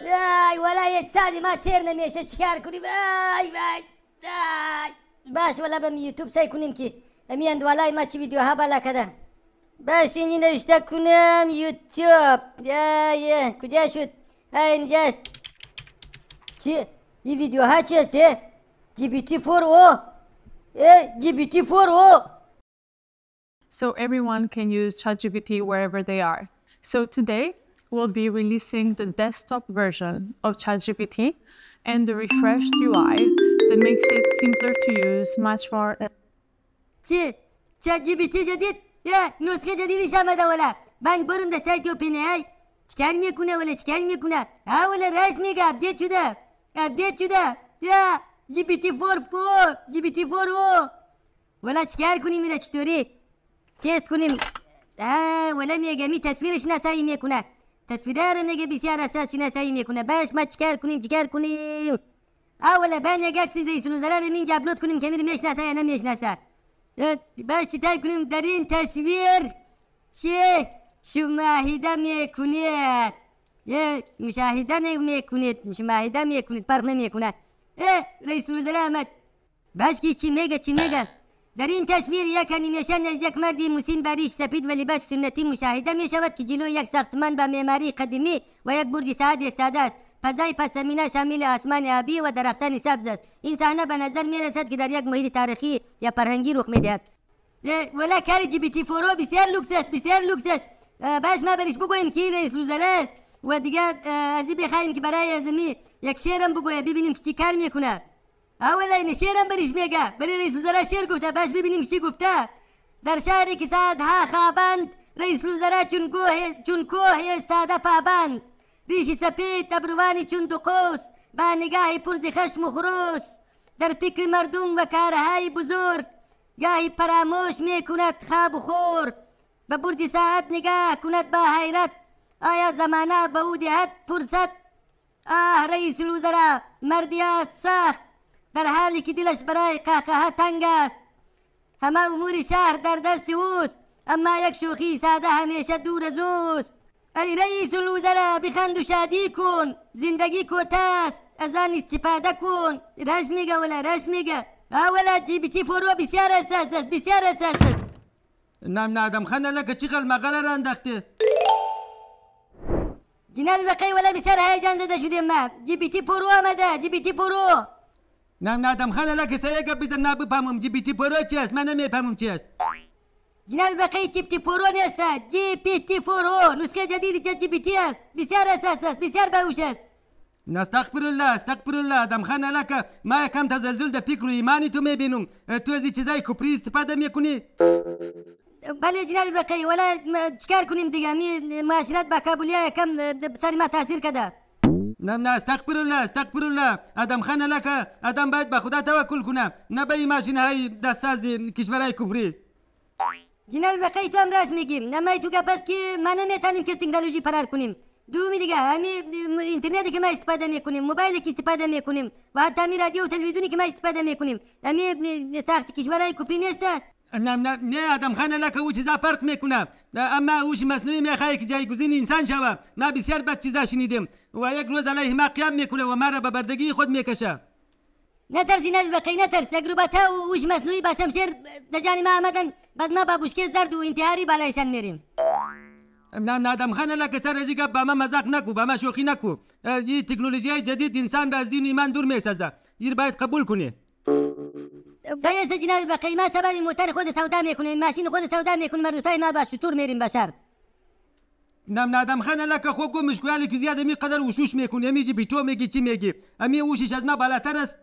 وای ولا یک سالی ما تیر نمیشه چیکار کنی وای وای وای باش ولا بم یوتیوب سعی کنیم که امیان دوالای ما چی ویدیو ها بالا کده باش اینجا نوشته کنم یوتیوب یا یا کجا شد های اینجاست چی؟ این ویدیوها چی است جی بی تی فور او جی بی تی فور او So everyone can use ChatGPT wherever they are. So today will be releasing the desktop version of ChatGPT and the refreshed UI that makes it simpler to use, much more. Si, ChatGPT جديد يا نسخة جديدة شامدة ولا من برم ده سايت اوبن اي چکار میکنه ولا چکار میکنه ها ولا راست میگه اپدیت شده اپدیت شده یا جی پی تی فور پو جی پی تی فور او ولا چکار کنیم اینا چطوری تست کنیم ها ولا میگه می تصویرش نسایی میکنه تصویره رو میگه بسیار اساس شناسایی میکنه باش ما چیکار کنیم چیکار کنیم اولا بین یک عکس رئیس الوزراء رو اینجا اپلود کنیم که میره میشنسا یا نمیشنسا باش تایپ کنیم در این تصویر چه شماهیده میکنید یه مشاهده نمیکنید شماهیده میکنید فرق نمیکنه اه رئیس زرار احمد باش که چی میگه چی میگه در این تصویر یک انیمیشن از یک مردی موسین بریش سپید و لباس سنتی مشاهده می شود که جلوی یک ساختمان با معماری قدیمی و یک برج ساعت استاده است فضای پس زمینه شامل آسمان آبی و درختان سبز است این صحنه به نظر می رسد که در یک محیط تاریخی یا فرهنگی رخ می دهد ولا کاری جی بیتی فورو بسیار لوکس است بسیار لوکس است باش ما بریش بگویم که رئیس روزنه است و دیگر ازی بخواهیم که برای زمین یک شعرم بگویم ببینیم که چی کار میکنه اولا این شعرم بریش میگه ولی رئیس وزرا شعر گفته باش ببینیم چی گفته در شهری که ها خوابند رئیس وزرا چون کوه چون کوه استاده پابند ریش سپید ابروانی چون دو قوس با نگاهی پرز خشم و خروس در فکر مردم و کارهای بزرگ گاهی پراموش میکند خواب و خور به برج ساعت نگاه کند با حیرت آیا زمانه به او دهد فرصت آه رئیس الوزرا مردی سخت در حالی که دلش برای قهقه ها تنگ است همه امور شهر در دست اوست اما یک شوخی ساده همیشه دور از اوست ای رئیس الوزراء بخند و شادی کن زندگی کوتاه است از آن استفاده کن رش میگه ولا رش میگه اولا جی بی تی فرو بسیار اساس است بسیار اساس است نم نادم خنه لکه چیغل مغل را انداخته جناد وقی ولا بسیار هیجان زده شدیم ما جی بی تی پرو آمده جی بی تی پرو Anladım. نبو keseye جی ne yapamam. GPT Pro açacağız. Ben ne چی هست جناب بقیه جیپتی پرو نیست جی پی تی فورو نسخه جدید چه جی پی تی بسیار اساس هست بسیار باوش است نستغفر الله استغفر الله آدم خانه لکه ما یکم تزلزل در فکر و ایمانی تو میبینم تو از چیزای کپری استفاده میکنی بله جناب بقیه ولی چکار کنیم دیگه می معاشرت با کابولیه کم سر ما تاثیر کرده نه نه استغفر الله الله آدم خانه لکه آدم باید به خدا توکل کنه نه به ماشین های از کشورهای کفری جناب بقیه تو هم راست میگیم تو پس که ما نمیتونیم که تکنولوژی پرار کنیم می دیگه همین اینترنتی که ما استفاده میکنیم موبایل که استفاده میکنیم و حتی رادیو و تلویزیونی که ما استفاده میکنیم امی سخت کشورهای کفری نیسته نه نه آدم خانه لکه چیزا پرت میکنه اما اوش مصنوعی میخواه که جایگزین انسان شوه ما بسیار بد چیزا شنیدیم و یک روز علیه ما قیام میکنه و ما را به بردگی خود میکشه ترسی نه بقی اگر با تا اوش مصنوعی باشم شر دجانی ما آمدن بعد ما با بشکه زرد و انتحاری بالایشان میریم نه نه آدم خانه لکه سر که با ما مزاق نکو با ما شوخی نکو یه تکنولوژی جدید انسان را از دین ایمان دور میسازه یه باید قبول کنی سيزد جناوي بقي ما سبب المتر خود سودا میکنه ماشین خود سودا میکنه مردوتای ما با شطور میریم بشر نم نادم خانه لکه خو گو علی که زیاد می قدر وشوش میکنه امیجی بیتو میگی چی میگی امی وشش از ما بالاتر است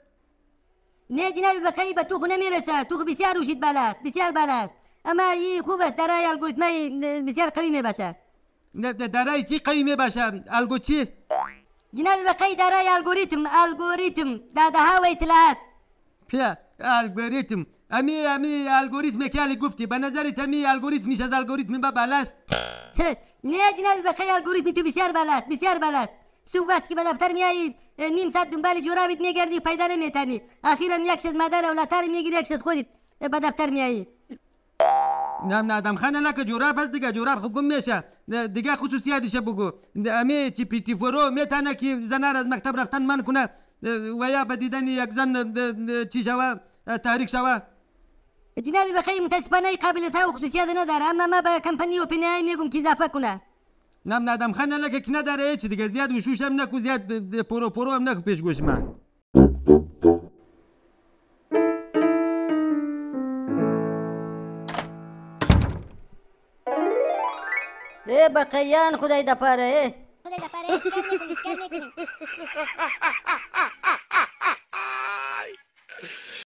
نه جناب بقی به تو خونه میرسه تو خو بسیار وشید بالاست بسیار بالاست اما ای خوب است درای الگوریتم بسیار قوی می باشه نه درای چی قوی می باشه الگو چی جناب بقی درای الگوریتم الگوریتم داده ها و اطلاعات پیه الگوریتم امی امی الگوریتم که گفتی به نظرت امی میشه از الگوریتم با بلست نه جناب خیال الگوریتم تو بسیار بالاست، بسیار بالاست صبح وقت که به دفتر میایی نیم ساعت دنبال جورابیت میگردی پیدا نمیتنی اخیرا یک از مادر اولتر میگیری یکش از خودت به دفتر میایی نه نه آدم خانه لکه جوراب هست دیگه جوراب میشه دیگه خصوصیاتش بگو امی چی پیتی فرو میتنه که زنار از مکتب رفتن من کنه ويا بديدني يكزن تشجوا تحريك شوا جنابي بخير متاسفانه قابلتها وخصوصيه نداره اما ما به کمپانی و پنهایی میگم که اضافه کنه نم ندم خنه لکه که نداره هیچ دیگه زیاد وشوش هم نکو زیاد پرو پرو هم نکو پیش گوش من ای بقیان خدای دپاره ای de la pared, carne, carne, carne.